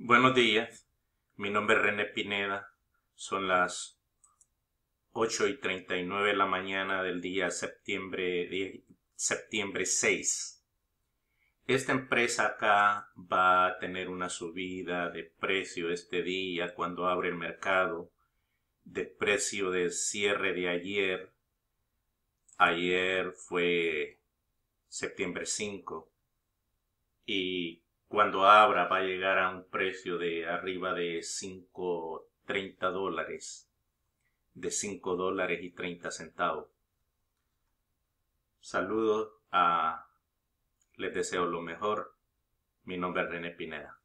Buenos días, mi nombre es René Pineda, son las 8 y 39 de la mañana del día septiembre, septiembre 6. Esta empresa acá va a tener una subida de precio este día cuando abre el mercado, de precio de cierre de ayer. Ayer fue septiembre 5 y cuando abra va a llegar a un precio de arriba de 5.30 dólares, de 5 dólares y 30 centavos. Saludos a... Les deseo lo mejor. Mi nombre es René Pineda.